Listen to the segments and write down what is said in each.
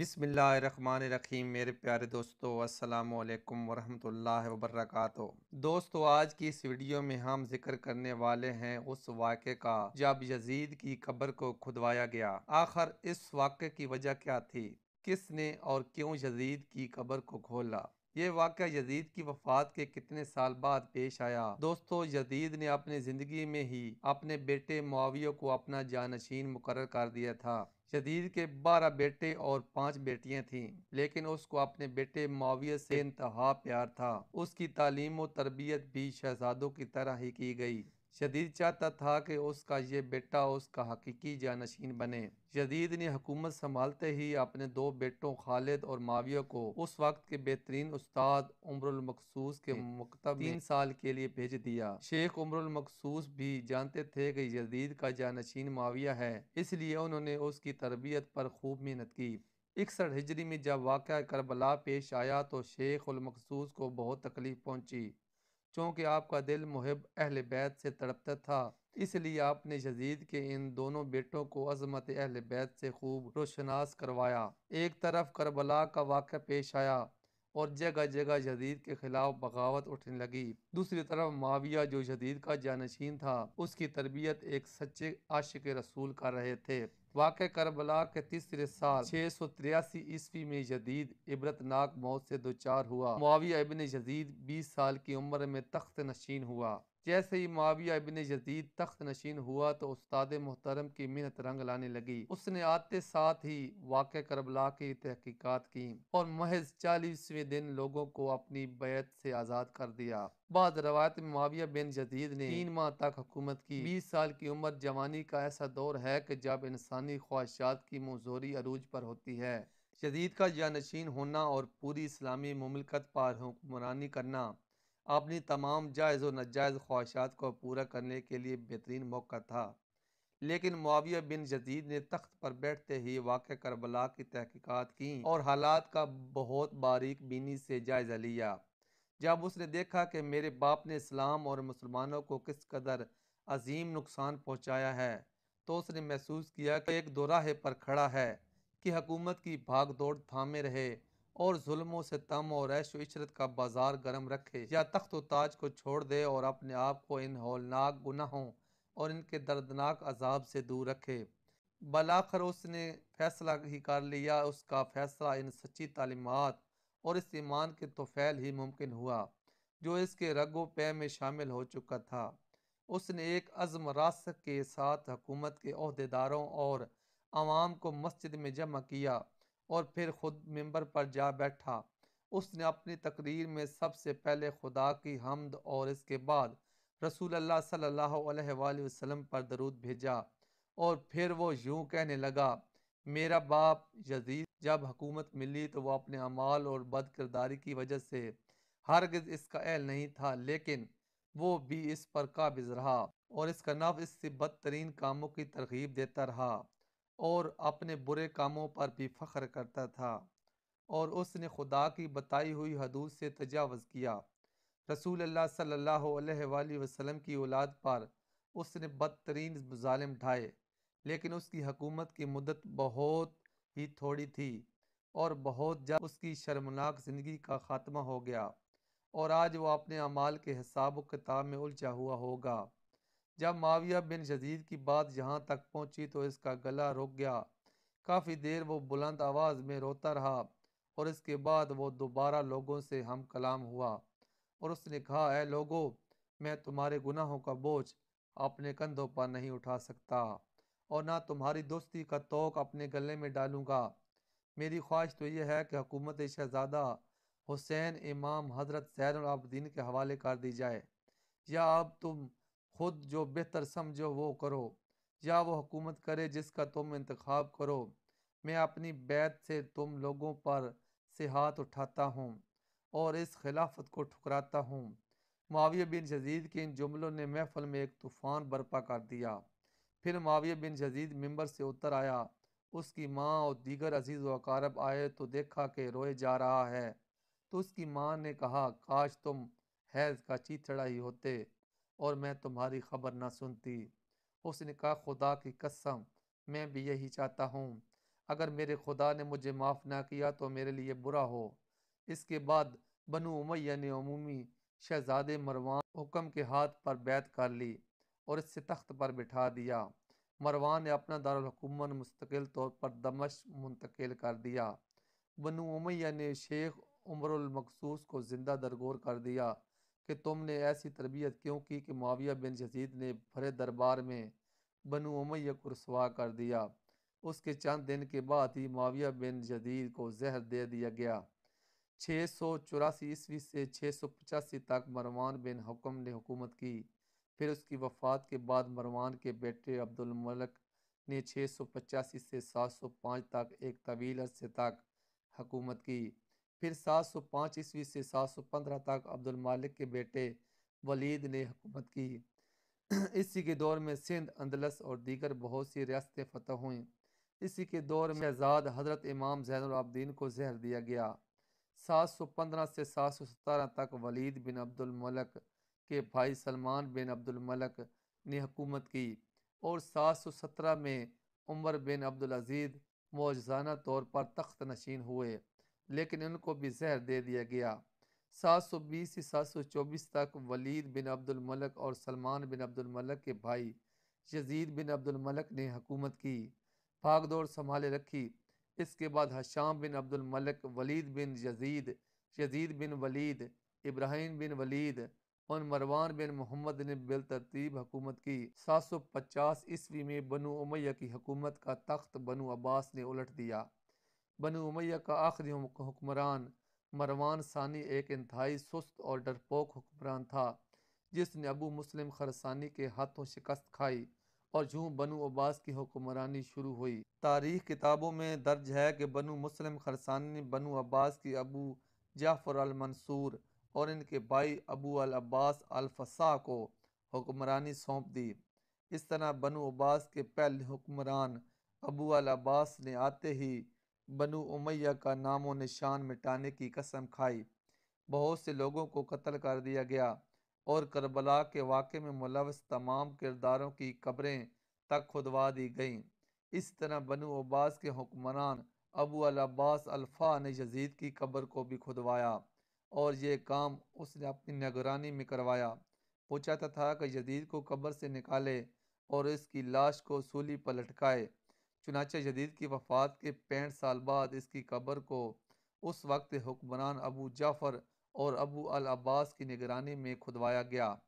रखीम मेरे प्यारे दोस्तों असलकम वरहमल वबरक दोस्तों आज की इस वीडियो में हम जिक्र करने वाले हैं उस वाक़े का जब यजीद की कब्र को खुदवाया गया आखिर इस वाक़े की वजह क्या थी किसने और क्यों यजीद की कब्र को खोला ये वाक़ यजीद की वफात के कितने साल बाद पेश आया दोस्तों यजीद ने अपने ज़िंदगी में ही अपने बेटे मुआवियों को अपना जानशीन मुकर कर दिया था जदीद के बारह बेटे और पांच बेटियां थीं लेकिन उसको अपने बेटे माविया से इंतहा प्यार था उसकी तालीम व तरबियत भी शहजादों की तरह ही की गई जदीद चाहता था कि उसका ये बेटा उसका हकीकी जानशीन बने जदीद ने हुकूमत संभालते ही अपने दो बेटों खालिद और माविया को उस वक्त के बेहतरीन उस्ताद उम्रमखसूस के मकतब तीन साल के लिए भेज दिया शेख उम्रमखसूस भी जानते थे कि जदीद का जानशीन माविया है इसलिए उन्होंने उसकी तरबियत पर खूब मेहनत की इकसठ हिजरी में जब वाक़ करबला पेश आया तो शेख उलमखसूस को बहुत तकलीफ़ पहुंची चूँकि आपका दिल मुहब अहल बैत से तड़पता था इसलिए आपने जजीद के इन दोनों बेटों को अजमत अहल बैत से खूब रोशनास करवाया एक तरफ करबला का वाक़ पेश आया और जगह जगह जदीद के खिलाफ बगावत उठने लगी दूसरी तरफ माविया जो जदीद का जानशीन था उसकी तरबियत एक सच्चे आशिक रसूल कर रहे थे वाक़ करबला के तीसरे साल छः सौ तिरासी ईस्वी में जदीद इबरतनाक मौत से दो चार हुआ मुआविया इबन जदीद बीस साल की उम्र में तख्त नशीन हुआ जैसे ही माविया इबन जदीद तख्त नशीन हुआ तो उस्ताद मोहतरम की मेहनत रंग लाने लगी उसने आते साथ ही वाक़ करबला की तहकीकत की और महज चालीसवें दिन लोगों को अपनी बैत से आज़ाद कर दिया बाद रवायत में माविया बिन जदीद ने तीन माह तक हुकूमत की बीस साल की उम्र जवानी का ऐसा दौर है कि जब इंसानी ख्वाहिशात की मंजूरी अरूज पर होती है जदीद का जानशीन होना और पूरी इस्लामी ममलकत पर हुक्मरानी करना अपनी तमाम जायज़ और नजायज़ ख्वाहिशात को पूरा करने के लिए बेहतरीन मौका था लेकिन मुआविया बिन जदीद ने तख्त पर बैठते ही वाक़ करबला की तहकीक़ात की और हालात का बहुत बारीक बीनी से जायज़ा लिया जब उसने देखा कि मेरे बाप ने इस्लाम और मुसलमानों को किस कदर अजीम नुकसान पहुंचाया है तो उसने महसूस किया कि एक दोराहे पर खड़ा है कि हकूमत की भाग दौड़ थामे रहे और जुल्मों से तम और ऐश इशरत का बाजार गर्म रखे या तख्त ताज को छोड़ दे और अपने आप को इन होलनाक गुनाहों और इनके दर्दनाक अजाब से दूर रखे बलाखर उसने फैसला ही कर लिया उसका फैसला इन सच्ची तालीमत और इस ईमान के तोफ़ैल ही मुमकिन हुआ जो इसके रगो पे में शामिल हो चुका था उसने एक अज़म रास्त के साथ हकूमत के अहदेदारों और आवाम को मस्जिद में जमा किया और फिर खुद मंबर पर जा बैठा उसने अपनी तकरीर में सबसे पहले खुदा की हमद और इसके बाद रसूल अल्लाह सल्लल्लाहु अलैहि वसल्लम पर दरूद भेजा और फिर वो यूं कहने लगा मेरा बाप यजीद जब हुकूमत मिली तो वह अपने अमाल और बद किरदारी की वजह से हरगज़ इसका अहल नहीं था लेकिन वो भी इस पर काबिज रहा और इसका नव इससे बदतरीन कामों की तरगीब देता रहा और अपने बुरे कामों पर भी फ़ख्र करता था और उसने खुदा की बताई हुई हदूद से तजावज़ किया रसूल अल्लाह सल्लल्लाहु अलैहि वसल्लम की औलाद पर उसने बदतरीन ालिम ढाए लेकिन उसकी हकूमत की मदत बहुत ही थोड़ी थी और बहुत जल्द उसकी शर्मनाक ज़िंदगी का ख़ात्मा हो गया और आज वह अपने अमाल के हिसाब किताब में उलझा हुआ होगा जब माविया बिन जजीद की बात यहाँ तक पहुँची तो इसका गला रुक गया काफ़ी देर वो बुलंद आवाज़ में रोता रहा और इसके बाद वो दोबारा लोगों से हम कलाम हुआ और उसने कहा अ लोगो मैं तुम्हारे गुनाहों का बोझ अपने कंधों पर नहीं उठा सकता और ना तुम्हारी दोस्ती का तोक अपने गले में डालूंगा मेरी ख्वाहिश तो यह है कि हुकूमत शहजादा हुसैन इमाम हजरत सैनआबद्दीन के हवाले कर दी जाए या अब तुम खुद जो बेहतर समझो वो करो या वो हुकूमत करे जिसका तुम इंतखब करो मैं अपनी बैत से तुम लोगों पर से हाथ उठाता हूँ और इस खिलाफत को ठुकराता हूँ माविया बिन जजीद के इन जुमलों ने महफल में एक तूफ़ान बर्पा कर दिया फिर माविया बिन जजीद मंबर से उतर आया उसकी माँ और दीगर अजीज़ व अकारब आए तो देखा कि रोए जा रहा है तो उसकी माँ ने कहा काश तुम हैज़ का चीथड़ा ही होते और मैं तुम्हारी खबर ना सुनती उसने कहा खुदा की कसम मैं भी यही चाहता हूँ अगर मेरे खुदा ने मुझे माफ़ ना किया तो मेरे लिए बुरा हो इसके बाद बनु उमैया ने अमूमी शहजादे मरवान हुक्म के हाथ पर बैत कर ली और इससे तख्त पर बिठा दिया मरवान ने अपना दारकूमन मुस्तकिल तौर पर दमश मुंतकिल कर दिया बनु उमैया ने शेख उमरमखसूस को ज़िंदा दरगोर कर दिया कि तुमने ऐसी तरबियत क्यों की कि माविया बिन जजीद ने भरे दरबार में बनु उमैया को रसवा कर दिया उसके चंद दिन के बाद ही माविया बिन जदीद को जहर दे दिया गया छः सौ चौरासी ईस्वी से छः सौ पचासी तक मरवान बिन हुक्म ने हुकूमत की फिर उसकी वफ़ात के बाद मरवान के बेटे अब्दुलमलक ने छः सौ पचासी से सात सौ पाँच तक एक तवील अरसे तक हकूमत की फिर सात सौ पाँच ईस्वी से सात सौ पंद्रह तक अब्दुल मालिक के बेटे वलीद ने हकूमत की इसी के दौर में सिंध अंदलस और दीगर बहुत सी रियासतें फतह हुईं इसी के दौर में आज़ाद हज़रत इमाम जैनआबदीन को जहर दिया गया सात सौ पंद्रह से सात सौ सतारह तक वलीद बिन अब्दुल मलक के भाई सलमान बिन अब्दुल मलक ने हुकूमत की और सात सौ सत्रह में उमर बिन अब्दुल अजीज़ मौजाना तौर पर तख्त नशीन हुए लेकिन उनको भी जहर दे दिया गया सात सौ बीस से सात सौ चौबीस तक वलीद बिन अब्दुल मलक और सलमान बिन अब्दुल मलक के भाई यजीद बिन अब्दुल मलक ने हुकूमत की भागदौड़ संभाले रखी इसके बाद Hisham bin Abdul Malik Walid bin Yazid Yazid bin Walid Ibrahim bin Walid और मरवान बिन मोहम्मद ने बिलतरतीब हुकूमत की सात सौ पचास ईस्वी में बनु उमैया की हुकूमत का तख्त बनु अब्बास ने उलट दिया बनु उमैया का आखिरी हुक्मरान मरवान सानी एक इंतहाई सुस्त और डरपोक हुक्मरान था जिसने अबू मुस्लिम खरसानी के हाथों शिकस्त खाई और जूँ बनु अब्बास की हुक्मरानी शुरू हुई तारीख किताबों में दर्ज है कि बनु मुस्लिम खरसानी बनो बनु अब्बास की अबू जाफ़र मंसूर और इनके भाई अबू अल अब्बास फसा को हुक्मरानी सौंप दी इस तरह बनु अब्बास के पहले हुक्मरान अबू अल अब्बास ने आते ही बनु उमैया का नामो निशान मिटाने की कसम खाई बहुत से लोगों को कत्ल कर दिया गया और करबला के वाक़े में मुलवस तमाम किरदारों की कब्रें तक खुदवा दी गईं इस तरह बनु अब्बास के हुक्मरान अबू अल अब्बास अल्फ़ा ने यजीद की कब्र को भी खुदवाया और ये काम उसने अपनी निगरानी में करवाया पूछा था कि जदीद को कब्र से निकाले और इसकी लाश को सूली पर लटकाए चुनाचे जदीद की वफात के पैंठ साल बाद इसकी कब्र को उस वक्त हुक्मरान अबू जाफ़र और अबू अल अब्बास की निगरानी में खुदवाया गया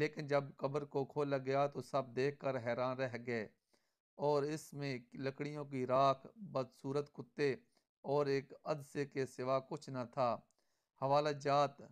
लेकिन जब कब्र को खोला गया तो सब देख कर हैरान रह गए और इसमें लकड़ियों की राख बदसूरत कुत्ते और एक अदसे के सिवा कुछ न था हवाला जात